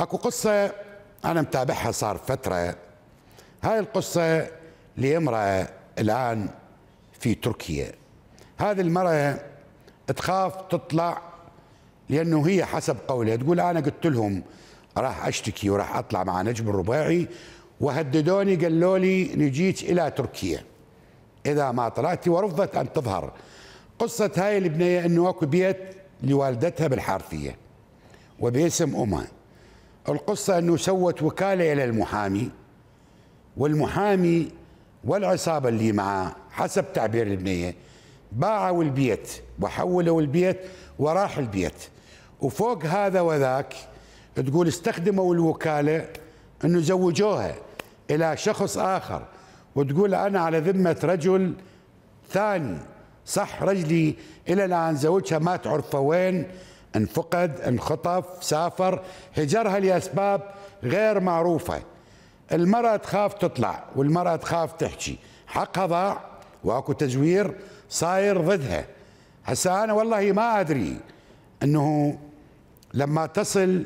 اكو قصه انا متابعها صار فتره هاي القصه لامراه الان في تركيا هذه المراه تخاف تطلع لانه هي حسب قولها تقول انا قلت لهم راح اشتكي وراح اطلع مع نجم الرباعي وهددوني قالوا لي نجيك الى تركيا اذا ما طلعتي ورفضت ان تظهر قصه هاي البنيه انه اكو بيت لوالدتها بالحارثيه وباسم امها القصة أنه سوت وكالة إلى المحامي والمحامي والعصابة اللي معاه حسب تعبير البنية باعوا البيت وحولوا البيت وراح البيت وفوق هذا وذاك تقول استخدموا الوكالة أنه زوجوها إلى شخص آخر وتقول أنا على ذمة رجل ثاني صح رجلي إلى الآن زوجها ما تعرفه وين انفقد انخطف سافر هجرها لأسباب غير معروفة المرأة تخاف تطلع والمرأة تخاف تحكي حقها ضاع واكو تزوير صاير ضدها هسا أنا والله ما أدري أنه لما تصل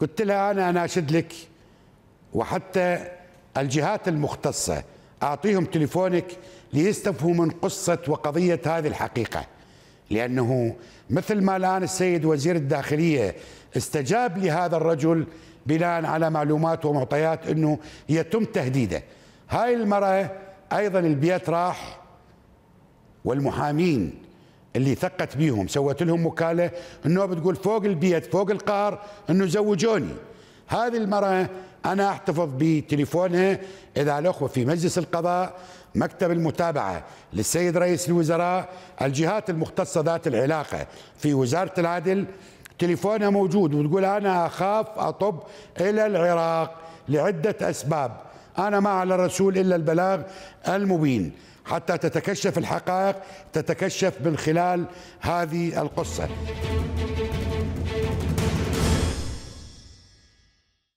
قلت لها أنا أناشد لك وحتى الجهات المختصة أعطيهم تليفونك ليستفهموا من قصة وقضية هذه الحقيقة لأنه مثل ما الآن السيد وزير الداخلية استجاب لهذا الرجل بناء على معلومات ومعطيات أنه يتم تهديده هاي المرة أيضا البيت راح والمحامين اللي ثقت بيهم سوت لهم وكالة أنه بتقول فوق البيت فوق القار أنه زوجوني هذه المرأة أنا أحتفظ بتليفونه إذا الأخوة في مجلس القضاء مكتب المتابعة للسيد رئيس الوزراء الجهات المختصة ذات العلاقة في وزارة العدل تليفونها موجود وتقول أنا أخاف أطب إلى العراق لعدة أسباب أنا ما على الرسول إلا البلاغ المبين حتى تتكشف الحقائق تتكشف من خلال هذه القصة